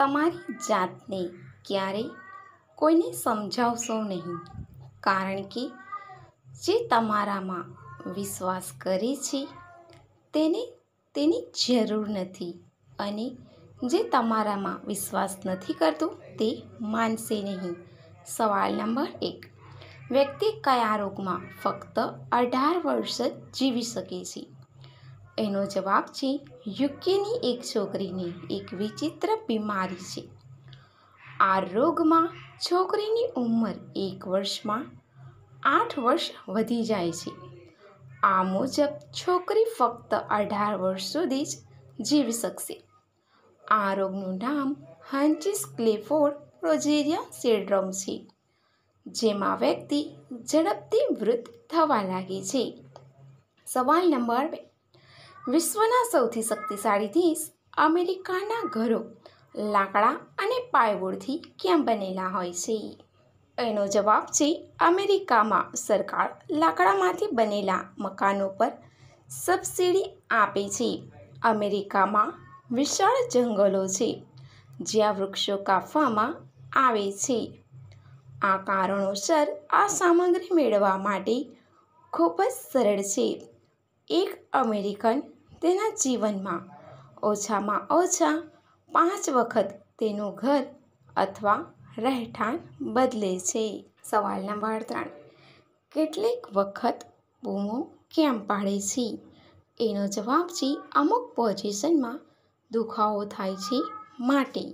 તમારી જાતને ક્યારેય કોઈને સમજાવશો નહીં કારણ કે જે તમારામાં વિશ્વાસ કરે છે તેને તેની જરૂર નથી અને જે તમારામાં વિશ્વાસ નથી કરતો તે માનશે નહીં સવાલ નંબર એક વ્યક્તિ કયા રોગમાં ફક્ત અઢાર વર્ષ જ જીવી શકે છે એનો જવાબ છે યુકેની એક છોકરીને એક વિચિત્ર બીમારી છે આ રોગમાં છોકરીની ઉંમર એક વર્ષમાં આઠ વર્ષ વધી જાય છે આ મુજબ છોકરી ફક્ત અઢાર વર્ષ સુધી જ જીવી શકશે આ રોગનું નામ હાન્ચિસ ક્લેફોર્ડ પ્રોજેરિયા સિન્ડ્રોમ છે જેમાં વ્યક્તિ ઝડપથી વૃદ્ધ થવા લાગે છે સવાલ નંબર બે વિશ્વના સૌથી શક્તિશાળી દેશ અમેરિકાના ઘરો લાકડા અને પાયવોડથી કેમ બનેલા હોય છે એનો જવાબ છે અમેરિકામાં સરકાર લાકડામાંથી બનેલા મકાનો પર સબસિડી આપે છે અમેરિકામાં વિશાળ જંગલો છે જ્યાં વૃક્ષો કાપવામાં આવે છે આ કારણોસર આ સામગ્રી મેળવવા માટે ખૂબ જ સરળ છે એક અમેરિકન તેના જીવનમાં ઓછામાં ઓછા પાંચ વખત તેનું ઘર અથવા રહેઠાણ બદલે છે સવાલ નંબર ત્રણ કેટલીક વખત બૂમો કેમ પાડે છે એનો જવાબ છે અમુક પોઝિશનમાં દુખાવો થાય છે માટે